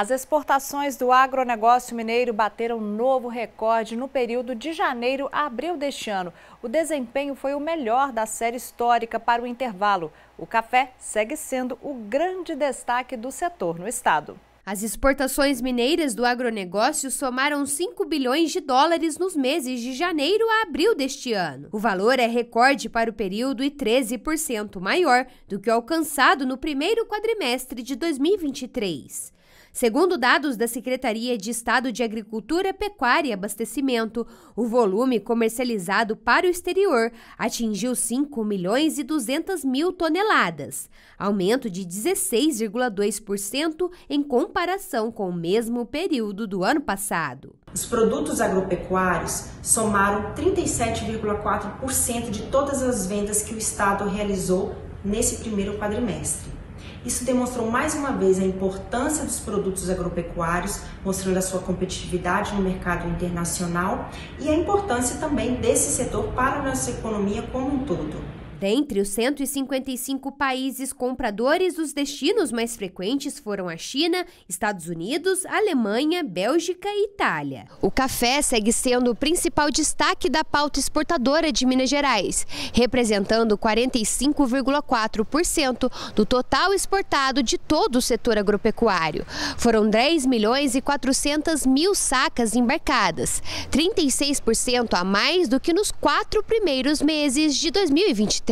As exportações do agronegócio mineiro bateram novo recorde no período de janeiro a abril deste ano. O desempenho foi o melhor da série histórica para o intervalo. O café segue sendo o grande destaque do setor no estado. As exportações mineiras do agronegócio somaram 5 bilhões de dólares nos meses de janeiro a abril deste ano. O valor é recorde para o período e 13% maior do que o alcançado no primeiro quadrimestre de 2023. Segundo dados da Secretaria de Estado de Agricultura, Pecuária e Abastecimento, o volume comercializado para o exterior atingiu 5 milhões e 200 mil toneladas, aumento de 16,2% em comparação com o mesmo período do ano passado. Os produtos agropecuários somaram 37,4% de todas as vendas que o Estado realizou nesse primeiro quadrimestre. Isso demonstrou mais uma vez a importância dos produtos agropecuários, mostrando a sua competitividade no mercado internacional e a importância também desse setor para a nossa economia como um todo. Dentre os 155 países compradores, os destinos mais frequentes foram a China, Estados Unidos, Alemanha, Bélgica e Itália. O café segue sendo o principal destaque da pauta exportadora de Minas Gerais, representando 45,4% do total exportado de todo o setor agropecuário. Foram 10 milhões e 400 mil sacas embarcadas, 36% a mais do que nos quatro primeiros meses de 2023.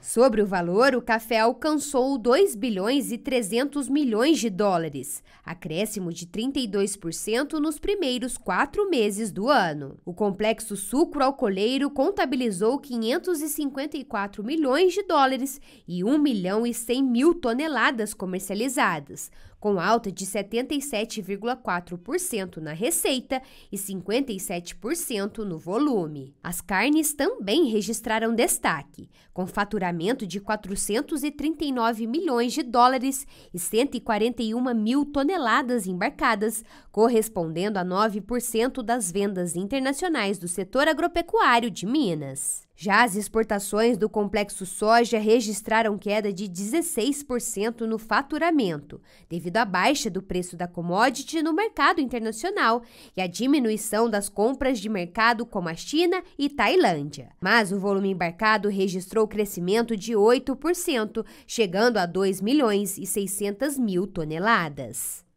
Sobre o valor, o café alcançou 2 bilhões e 300 milhões de dólares, acréscimo de 32% nos primeiros quatro meses do ano. O complexo sucro alcooleiro contabilizou 554 milhões de dólares e 1 milhão e 100 mil toneladas comercializadas, com alta de 77,4% na receita e 57% no volume. As carnes também registraram destaque, com faturamento de 439 milhões de dólares e 141 mil toneladas embarcadas, correspondendo a 9% das vendas internacionais do setor agropecuário de Minas. Já as exportações do complexo soja registraram queda de 16% no faturamento, devido devido à baixa do preço da commodity no mercado internacional e à diminuição das compras de mercado como a China e Tailândia. Mas o volume embarcado registrou crescimento de 8%, chegando a 2 milhões e 600 mil toneladas.